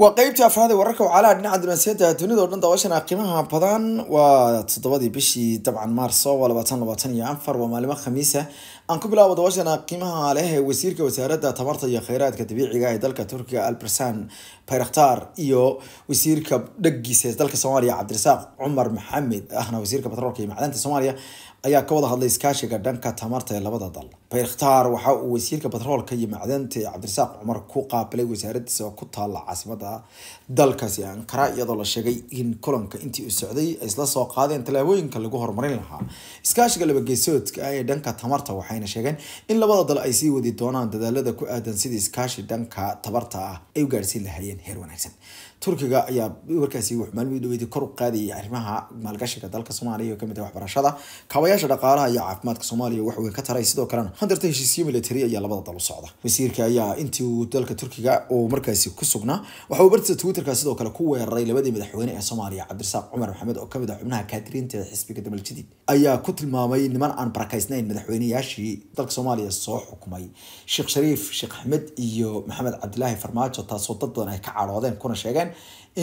waa qeybtii afraad ee wararka wacalaha dhinaca dunaasiyadda dunida o dhan daawashana ah, qiimaha badan waa toddobadii bishii dabcan maarso waa labaatan labaatan iyo afar waa maalimo khamiisa aan ku bilaabo daawashana ah, qiimaha leh ee wasiirka wasaaradda tamarta iyo khayraadka dabiiciga ee dalka turkiga albersan bayraktar iyo wasiirka dhagiisa ee dalka soomaaliya cabdirasaaq cumar maxamed ahna wasiirka batroolka iyo macdanta soomaaliya ayaa ka wada hadlay iskaashiga dhanka tamarta ee labada dal bayrkhtaar waxa uu wasiirka batroolka iyo macdanta cabdirasaaq cumar ku qaabilay wasaaradiisa oo ku taala caasimada dalkaasi ankara iyadoo la sheegay in kulanka intii uu socday ay isla soo qaadeen tallaabooyinka lagu horumarin lahaa iskaashiga labageesoodka ah ee dhanka tamarta waxayna sheegeen in labada dal ay sii wadi doonaan dadaalada ku aadan sidii iskaashi dhanka tabarta ah ay u gaadhsiin lahaayeen heer wanaagsan turkiga ayaa markaasi wax maalmihii dhaweydii kor u qaadayay arrimaha maalgashiga dalka soomaaliya oo kamid ah waxbarashada kaabaya qorshayaasha dhaqaalaha iyo caafimaadka soomaaliya wax weyn ka taray sidoo kalena hadarta heshiisyo milatari ayaa labada dal u socda wasiirka ayaa intii uu dalka turkiga oo markaasi ku sugnaa waxa uu bartiisa twitterka sidoo kale ku weeraray labadii madaxweyne ee soomaaliya cabdirasaaq cumar maxamed oo kamid ah xubnaha kaadiriinta ee xisbiga dabal jadiid ayaa ku tilmaamay niman aan barakaysnayn madaxweyneyaashii dalka soomaaliya soo xukumay sheekh shariif sheekh axmed iyo maxamed cabdilaahi farmaajo taasoo dad badan ay ka cadhoodeen kuna sheegeen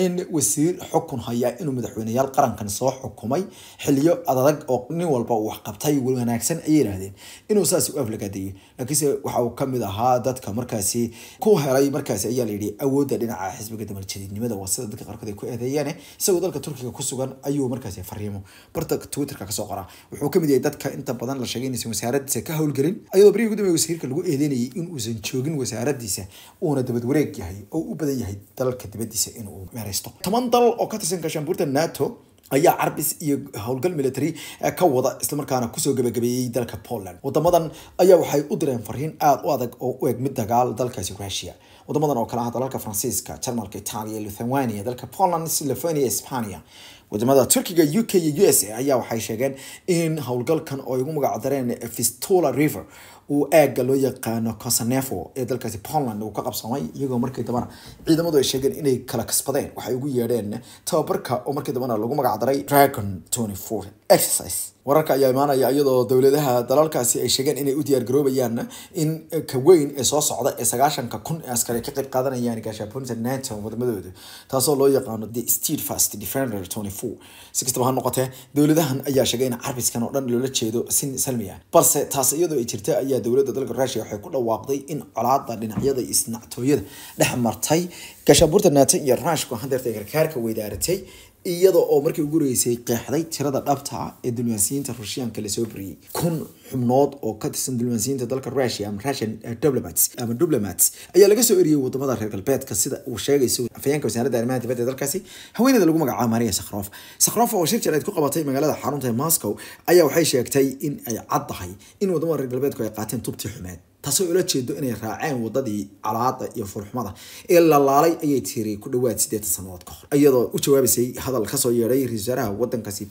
in wasiir xukun haya inuu madaxweyneyaal qarankan soo xukumay xiliyo adag oo nin walba oo wax qabtay wanaagsan ayay yidhaahdeen inuu saas u aflagaadeeyey laakiinse waxa kamid ahaa dadka markaasi ku helay markaasi ayaa layihi awoodda dhinaca xisbiga dabaljadiidnimada waa sida dadka qaarkood ay ku eedeeyaane isagoo dalka turkiga ku sugan ayuu markaasi fariimo barta twitterka kasoo qoraa wuxuu kamid yahay dadka inta badan la sheegay inaysan ka howlgelin ayadoo berihii gudoomiya wasiirka lagu eedeynayay in joogin wasaaradiisa uuna dabad wareeg yahay oo u badan yahay dalka dibadiisa inuu meeraysto toban dal oo ka tirsan gaashaanbuurta nato ayaa carbis iyo howlgal military eh, ka wada islamarkaana kusoo gabagabeeyey dalka Poland wadamadan ayaa waxay u direen fariin aada u adag oo u eg mid dagaal dalkaasi Russia wadamadan oo kale ah dalalka Faransiiska, Jarmalka, Italiya, Lithuania, dalka Poland, Slovenia, spania wadamada turkiga u k iyo u s a ayaa waxay sheegeen in howlgalkan oo ugu magacdareen fistula river uu aaga loo yaqaano consanefo ee dalkaasi poland uu ka qabsamay iyagoo markii dambana ciidamadu ay sheegeen inay kala kasbadeen waxay ugu yeedheen tababarka oo markii dambana lagu magacdaray dragon twenty four exercise wararka ayaa imaanaya iyadoo dowladaha dalalkaasi ay sheegeen inay u diyaargaroobayaan in ka weyn ee soo socda ee sagaashanka kun ee askari ka qayb qaadanayaan gaashaabooninta nato wadamadooda taasoo loo yaqaano the steadfast defender twenty four si kastaba ha noqotee dowladahan ayaa sheegay in carbiskan oo dhan loola jeedo sin salmiya balse taas iyadoo ay jirta ayaa dowladda dalka ruushia waxay ku dhawaaqday in colaada dhinacyada isnactooyada dhex martay gaashaabuurta nato iyo ruushku handeerta gargaarka weydaaratay iyada oo markii ugu horeysay qeexday tirada dhabta ah ee dulwaansiyiinta ruushyaanka lasoo bariyey kun xubnood oo ka tirsan dulwaansiyiinta dalka rusia ama russian eh, diplomats ama diplomats ayaa laga soo eriyey wadamada reer galbeedka sida uu sheegayso afayeenka wasaaradda arrimaha dibadda ee dalkaasi haweeneyda lagu magacaabo mariya sakhrof sakhrof oo shir jirayd ku qabatay magaalada xarunta ee moscow ayaa waxay sheegtay in ay cad tahay in wadamada reer galbeedku ay qaateen tubti xumeed taasoo ula jeedo inay raaceen wadadii calaada iyo furxumada ee lalaalay ayay tiri ku dhawaad sideetan sanadood kahor iyadoo u jawaabaysay hadal kasoo yeedhay ra-isul wasaaraha wadankaasi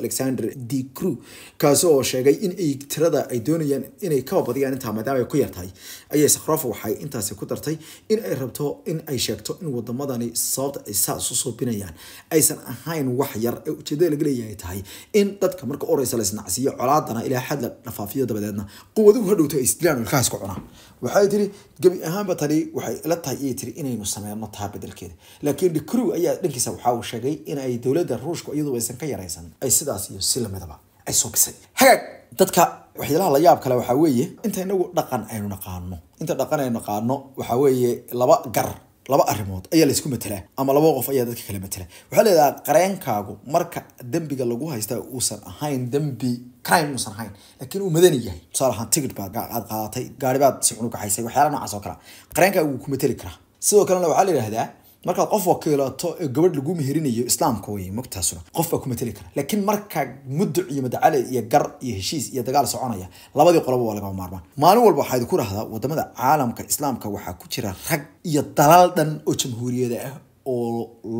alexander d crew kaasi oo sheegay in ay tirada ay doonayaan inay kababadiyaan intaa maadaama ay ku yartahay ayay sakhrofa waxay intaasi ku dartay in ay rabto in ay sheegto in wadamadani sababta ay saas u suubinayaan aysan ahayn wax yar ee ujeedada laga leeyahay tahay in dadka marka oraysa la colaadana ilaa xad dhafaafiyo dabadeedna quwad ugu ay isdilaan waxaan isku cunaa waxay tiri gebi ahaanba tani waxay ila tahay iyay tiri inaynu sameyno taa bedelkeeda laakiin dhikruw ayaa dhankiisa waxa uu sheegay in ay dowladda ruushku iyadu aysan ka yaraysan ay sidaas iyo si lamidaba ay soo bisay hagaag dadka waxyaalaha la yaab kale waxaa weeye inta inagu dhaqan aynu naqaano inta dhaqan aynu naqaano waxaa weeye laba gar laba arimood ayaa laysku matela ama laba qof ayaa dadka kala matela waxaa leedaha qareenkaagu marka dembiga lagu haysta uusan ahayn dembi crime uusan ahayn laakiin uu madani yahay tusaale ahaan ticket baad qaadatay gaari baad si cunugaxaysay waxyaala noocaas oo kale qareenkaagu wuu ku mateli karaa sidoo kalena waxaa la yidhahdaa markaad qof wakiilato gabadh lagu meherinayo islaamka wey mogtaasuna qof baa ku mateli kara laakiin marka muduc iyo madacale iyo gar iyo heshiis iyo dagaal soconaya labadii qoloba waa lagama maarmaan maalin walba waxaa idinku rahdaa wadamada caalamka islaamka waxaa ku jira rag iyo dalaal dhan oo jamhuuriyada ah oo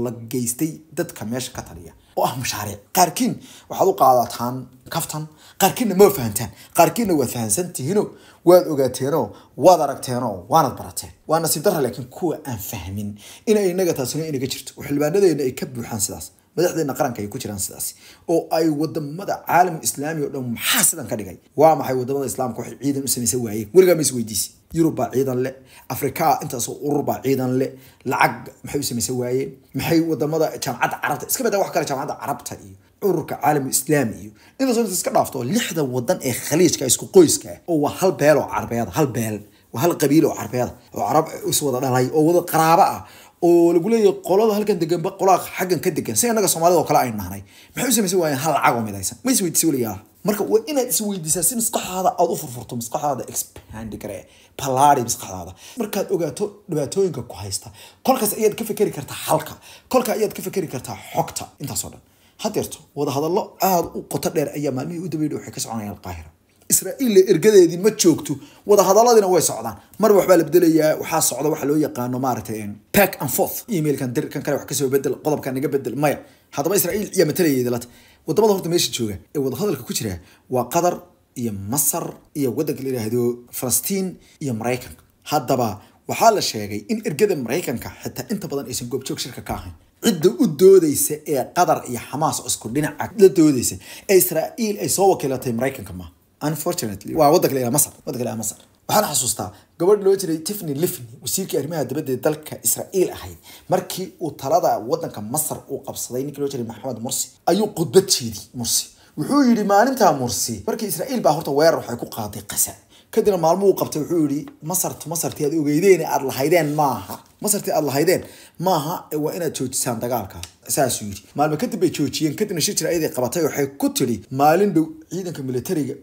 la geystay dadka meesha ka taliya oo ah mashaariic qaarkiin waxaad u qaadataan kaftan qaarkiinna ma fahantaan qaarkiinna waad fahansantihiino waad ogaateenoo waad aragteenoo waanad barateen waa nasiib dara laakiin kuwa aan fahmin ina inaga taasina inaga jirto oo xildhibaanadeena ay ka buuxaan sidaas madaxdeena qaranka ay ku jiraan sidaas oo ay wadamada caalam islaami oo dhan maxaa sidan ka dhigay waa maxay wadamada islaamka waxay ciidan u samaysay waayeen weligaa ma isweydiisi yurub baa ciidan le afrikaa intaasoo urur baa ciidan le lacag maxay u samaysan waayeen maxay wadamada jaamacadda carabta iska badaa wax kale jaamacadda carabta iyo ururka caalamul islaam iyo intaasoo inta iska dhaafto lixda wadan ee khaliijka isku qoyska ah. oo waa hal beel oo carbeed hal beel waa hal qabiil oo carbeeda oo carab is dhalay oo wada qaraaba ah oo lagu leeyahy qolada halkan deganba qolaa xaggan ka degan si innaga soomaalida oo kale ay nahnay maxay u samaysan waayeen hal lacag oo midaysan ma isweydiisay weligaa marka waa inaad isweydiisaa si maskaxaada aad u furfurto maskaxaada expandi karee balaadi maskaxdaada markaad ogaato dhibaatooyinka ku haysta kolkaas ayaad ka fikeri kartaa xalka kolka ayaad ka fikeri kartaa xogta intaasoo dhan hadeerto wadahadallo aada u qoto dheer ayaa maalmihii u dambeeyay waxay ka soconayaan alqaahira israa'iil ergadeedii ma joogto wadahadaladina way socdaan mar waxbaa la bedelayaa waxaa socda waxa loo yaqaano maaragtay pack eh, and forth emailkan dirkan kale wax kasoo bedel qodobkan naga bedel maya haddaba israa'iil yaa matalayeedalata wadamada horta meesha jooga ee wadahadalka ku jira waa qatar iyo masar iyo wadanka la yidhaahdo falastiin iyo maraykanka haddaba waxaa la sheegay in ergada maraykanka xitaa inta badan aysan goobjoog shirka ka ahayn cidda u doodaysa ee qatar iyo xamaas cusku dhinaca ah la doodaysa ee israa'iil ay soo wakiilatay maraykanka maaha unfortunately waa wadanka la yidhaha masar wadanka la yidhaha masar waxaan xasuustaa gabadh loo jiray tiffany lifni wasiirkii arrimaha dibadda ee dalka israa'iil ahayd markii uu talada waddanka masar uu qabsaday ninkii loo jiray maxamed mursi ayuu khudbad jeediyey mursi wuxuu yidhi maalintaa mursi markii israa'iil baa horta weerar waxay ku qaaday qasa kadibna maalmuhu qabtay wuxuu yidhi masartu masartii aad ogeydeen aad lahaydeen maaha masartii aad lahaydeen maaha waa inaad joojisaan dagaalka saasuu yidhi maalmo kadib bay joojiyeen kadibna shir jir ayadii qabatay waxay ku tidhi maalin dhow ciidanka militariga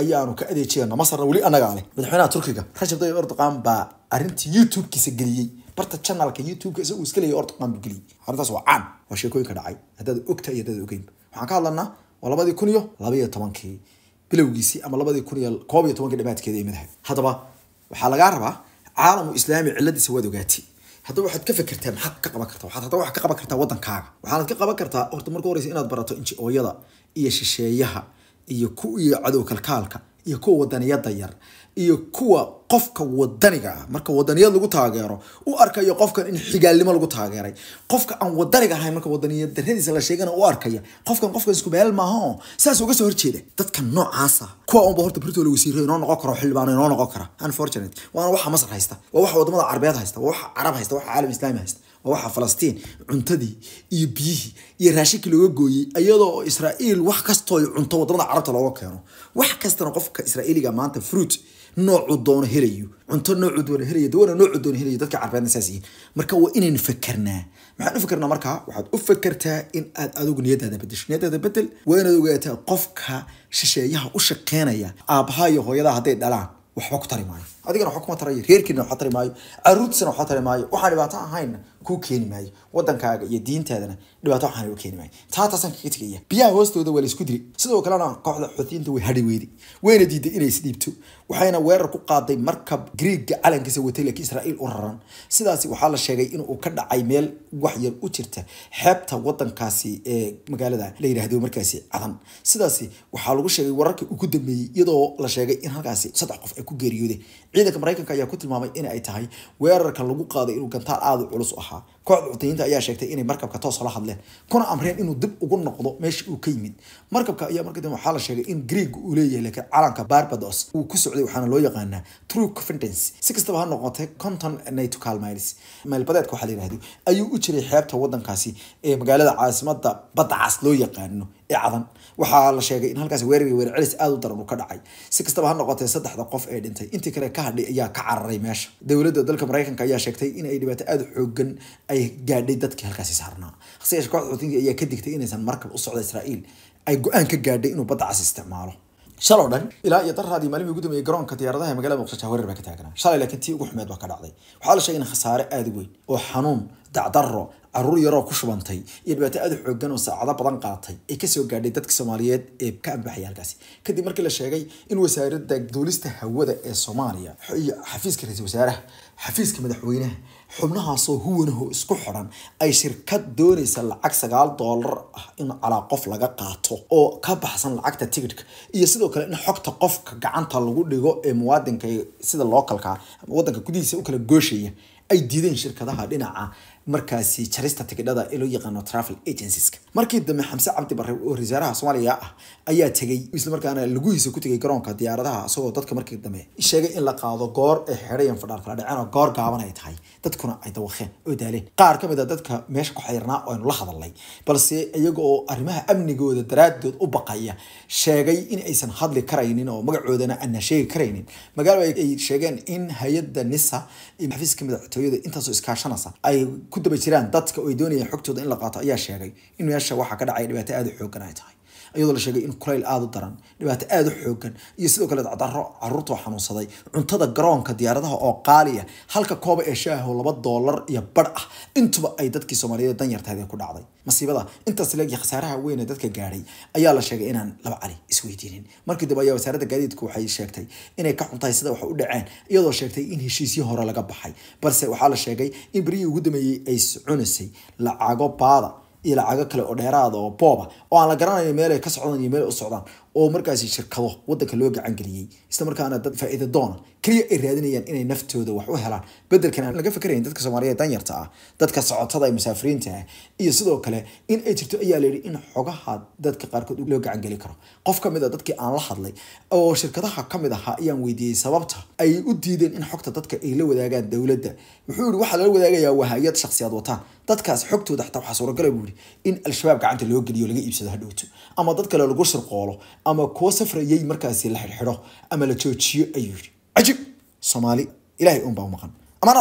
ayaanu ka adeejeena masarna weli annagaa leh madaxweynaha turkiga rajab tayyib erdogan baa arrintii youtube geliyey barta channelka youtube isagu iska leeyay erdogan buu geliyey arrintaas waa caan waa sheekooyinka dhacay haddaad ogta iyo haddaad ogeynba waxaan ka hadlanaa waa labadii kun iyo labaiyo tobankii bilowgiisii ama labadii kun iyo koob iyo tobankii dhamaadkeeda imid ahayd haddaba waxaa lagaa rabaa caalamu islaami ciladiisa waad ogaatay haddaba waxaad ka fekertaa maxaad ka qaban kartaa waxaad haddaba waxaad ka qaban kartaa waddankaaga waxaanad ka qaban kartaa horta marka horeysa inaad barato inji iyo shisheeyaha iyo kuwii cadow kalkaalka iyo kuwa wadaniyada yar iyo kuwa qofka wadaniga ah marka wadaniyad lagu taageero u arkayo qofkan in xigaalnimo lagu taageeray qofka aan wadaniga ahayn marka wadaniyad darradiisa la sheegana u arkaya qofkan qofka isku meel maaho saas uga soo horjeeda dadka noocaasa kuwa unba horta brito la wasiiro inoo noqon karo xildhibaan inoo noqon kara unfortunate waana waxa masar haysta waa waxa wadamada carbeed haysta waa waxa carab haysta waxa caalam islaami haysta oo waxaa falastiin cuntadii iyo biyihii iyo raashinkii looga gooyey iyadoo israa'iil wax kastoo cunto wadamada carabta looga keeno wax kastana qofka israa'iiliga maanta fruit noocuu doono helayo cunto noocuu doono helayo dawana noocuu doono helayo dadka carbeedna saas yihiin marka waa inaynu fakarnaa maxaan u fakarnaa markaa waxaad u fakartaa in aad adigu niyadaada bedesho niyadaada bedel waa inaad ogaataa qofka shisheeyaha u shaqeynaya aabbaha iyo hooyadaa hadday dhalaan waxba ku tari maayo adigana waa kuma taraya reerkiina waa tari maayo caruurtiisana waa tari maayo waxaa dhibaato ahaynna kuu keeni maayo wadankaaga iyo diintaadana dhibaato waxaana u keeni maayo taa kaga tegaya biyaha hoostooda waa laisku dili sidoo kalena kooxda xuutiyiinta way hadhi weyday wayna diiday inay isdhiibto waxayna weerar ku qaaday markab griigga calankiisa watay israa'iil u raran sidaasi waxaa la sheegay in ka dhacay meel wax yar u jirta xeebta wadankaasi ee magaalada la yidhaahdo markaasi cadan sidaasi waxaa lagu sheegay wararka ugu dambeeyey iyadoo la sheegay in halkaasi saddex qof ay ku geeriyooday ciidanka maraykanka ayaa ku tilmaamay in ay tahay weerarka lagu qaaday inuu gantaal aada u culus ahaa kooxda cutayinta ayaa sheegtay inay markabka toos la hadleen kuna amreen inuu dib ugu noqdo meesha uu ka yimid markabka ayaa markada waxaa la sheegay in greeg uu leeyahay laakiin calanka barbados uu ku socday waxaana loo yaqaanaa true confidence si kastaba ha noqotay conton nato calmiles meelbadeedka waxaa la yidhahdo ayuu u jiray xeebta wadankaasi ee magaalada caasimadda badda loo yaqaano ee cadan waxaa la sheegay in halkaas weerarga weer celis aada u daran uu ka dhacay si kastaba ha noqotee saddexda qof ee dhintay intii kale ka hadhay ayaa ka cararay meesha dowladda dalka mareykanka ayaa sheegtay in ay dhibaato aada xoogan ay gaadhay dadkii halkaasi saarnaa hase kooxda xuutiga ayaa ka digtay inaysan markab u socda israa'iil ay go-aan ka gaadhay inuu baddacaas isticmaalo shal oo dhan ilaa iyo daraadii maalimii ugu dambeeyey garoonka diyaaradaha ee magaalada muqdisho weerar baa ka taagnaa shalay laakiin tii ugu xumeed baa ka dhacday waxaa la sheegay in khasaare aada weyn oo xanuun dacdarro caruur yaroo ku shubantay iyo dhibaato aada xooggan oo saacado badan qaatay ay kasoo gaadhay dadka soomaaliyeed ee ka ambaxay halkaasi kadib markii la sheegay in wasaaradda duulista hawada ee soomaaliya iyo xafiiska ra-iisul wasaaraha xafiiska madaxweynaha xubnahaasoo huwanahoo isku xidhan ay shirkad doonaysa lacag sagaal doolar ah in calaa qof laga qaato oo ka baxsan lacagta tigidhka iyo sidoo kale in xogta qofka gacanta lagu dhigo ee muwaadinka sida lookalka wadanka gudihiisa u kala gooshaya ay diideen shirkadaha dhinaca markaasi jarista tigidhada ee loo yaqaano travel agencies markii dambe xamse cabdi barre oo wasaaraha soomaaliga ah ayaa tegey islamarkaana laguhiisa ku tegay garoonka diyaaradaha isagoo dadka markii dambe sheegay in la qaado goor ee xedayan fadhaar kala dhaceen oo goor gaaban ay tahay dadkuna ay dawaqeen oo daaleen qaar ka mid a ah dadka meesha ku xayrnaa oo aynu la hadalnay balse iyaga oo arrimaha amnigooda daraadood u baqaya sheegay in aysan hadli karaynin oo magacoodana aanan sheegi karaynin magaalada ay sheegeen in hay-adda nisa iyo xafiiska madaxtooyada ah intaasoo iskaashanaysa ay kudaba jiraan dadka ay doonayeen xogtooda in la qaato ayaa sheegay in meesha waxaa ka dhacay dhibaato aad u xooggan ay tahay iyadoo la sheegay in kulayl aada u daran dhibaato aada u xoogan iyo sidoo kale dacdaro caruurtoo xanuunsaday cuntada garoonka diyaaradaha oo qaaliya halka kooba ee shaaho laba doolar iyo badh ah intuba ay dadkii soomaaliyeed danyartahay ku dhacday masiibada intaas leegii khasaaraha weyne dadka gaadhay ayaa la sheegay inaan laba cali isweydiinin markii dambe ayaa wasaaradda gaadiidka waxay sheegtay inay ka xuntahay sida wax u dhaceen iyadoo sheegtay in heshiisyo hore laga baxay balse waxaa la sheegay in berihii ugu dambeeyey ay soconaysay lacago baada iyo lacago kale oo dheeraada ah oo booba ah. oo aan la garanayo meel ay ka socdaan iyo meelay u socdaan oo markaasi shirkado wadanka loo gacan geliyey isla markaana dad faa'iida doona kaliya ay raadinayaan inay naftooda wax u helaan beddelkan aan laga fakarayn dadka soomaaliyeed danyarta ah dadka socotada ay musaafiriinta ah iyo sidoo kale in ay jirto ayaa la yidhi in xogaha dadka qaarkood loo gacan geli karo qof ka mid a ah dadkii aan la hadlay oo shirkadaha ka mid ahaa ayaan weydiiyey sababta ay u diideen in xogta dadka ay la wadaagaan dowladda wuxuu yihi waxaa lala wadaagayaa wahayad shakhsiyaad wataan dadkaas xogtooda xataa waxaa suuragala buu yihi in al-shabaab gacanta loo geliyo laga iibsado hadhowto ama dad kale lagu shirqoolo ama kuwa safrayay markaasi la xirxiro ama la joojiyo ayuu yidhi cajiib soomaali ilahay uunbaa u maqan